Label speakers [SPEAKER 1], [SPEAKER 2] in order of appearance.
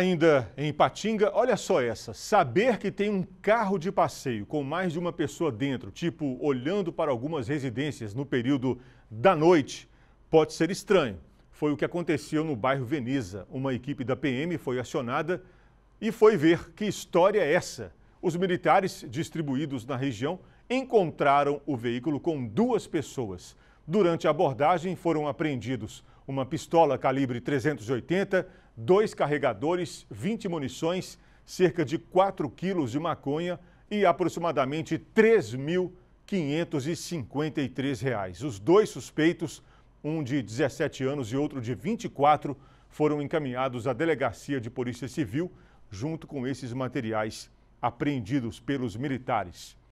[SPEAKER 1] Ainda em Patinga, olha só essa. Saber que tem um carro de passeio com mais de uma pessoa dentro, tipo olhando para algumas residências no período da noite, pode ser estranho. Foi o que aconteceu no bairro Veneza. Uma equipe da PM foi acionada e foi ver que história é essa. Os militares distribuídos na região encontraram o veículo com duas pessoas. Durante a abordagem foram apreendidos uma pistola calibre 380, dois carregadores, 20 munições, cerca de 4 quilos de maconha e aproximadamente R$ 3.553. Os dois suspeitos, um de 17 anos e outro de 24, foram encaminhados à Delegacia de Polícia Civil junto com esses materiais apreendidos pelos militares.